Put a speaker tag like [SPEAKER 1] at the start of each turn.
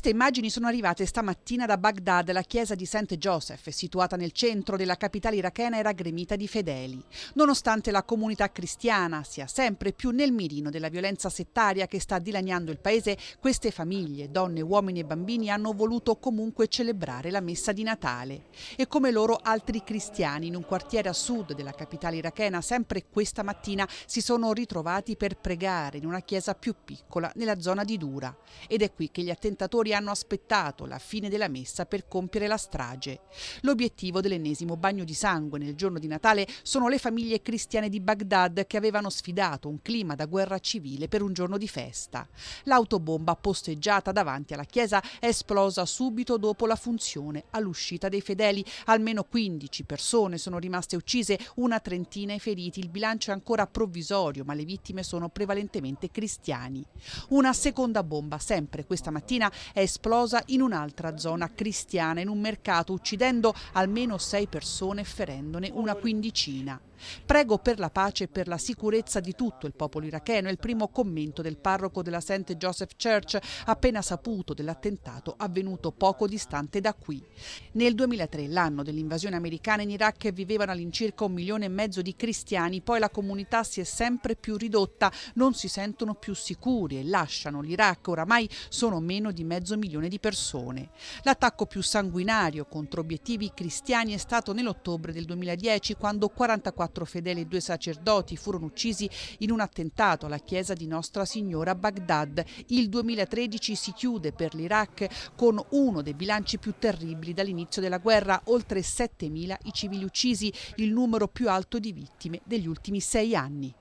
[SPEAKER 1] Queste immagini sono arrivate stamattina da Baghdad, la chiesa di St. Joseph, situata nel centro della capitale irachena era gremita di fedeli. Nonostante la comunità cristiana sia sempre più nel mirino della violenza settaria che sta dilaniando il paese, queste famiglie, donne, uomini e bambini hanno voluto comunque celebrare la messa di Natale. E come loro altri cristiani in un quartiere a sud della capitale irachena, sempre questa mattina si sono ritrovati per pregare in una chiesa più piccola nella zona di Dura. Ed è qui che gli attentatori hanno aspettato la fine della messa per compiere la strage. L'obiettivo dell'ennesimo bagno di sangue nel giorno di Natale sono le famiglie cristiane di Baghdad che avevano sfidato un clima da guerra civile per un giorno di festa. L'autobomba posteggiata davanti alla chiesa è esplosa subito dopo la funzione all'uscita dei fedeli. Almeno 15 persone sono rimaste uccise, una trentina i feriti. Il bilancio è ancora provvisorio, ma le vittime sono prevalentemente cristiani. Una seconda bomba, sempre questa mattina, è esplosa in un'altra zona cristiana, in un mercato, uccidendo almeno sei persone e ferendone una quindicina. Prego per la pace e per la sicurezza di tutto il popolo iracheno, è il primo commento del parroco della St. Joseph Church appena saputo dell'attentato avvenuto poco distante da qui. Nel 2003, l'anno dell'invasione americana in Iraq, vivevano all'incirca un milione e mezzo di cristiani, poi la comunità si è sempre più ridotta, non si sentono più sicuri e lasciano l'Iraq, oramai sono meno di mezzo milione di persone. L'attacco più sanguinario contro obiettivi cristiani è stato nell'ottobre del 2010 quando 44 quattro fedeli e due sacerdoti furono uccisi in un attentato alla chiesa di Nostra Signora a Baghdad. Il 2013 si chiude per l'Iraq con uno dei bilanci più terribili dall'inizio della guerra, oltre 7.000 i civili uccisi, il numero più alto di vittime degli ultimi sei anni.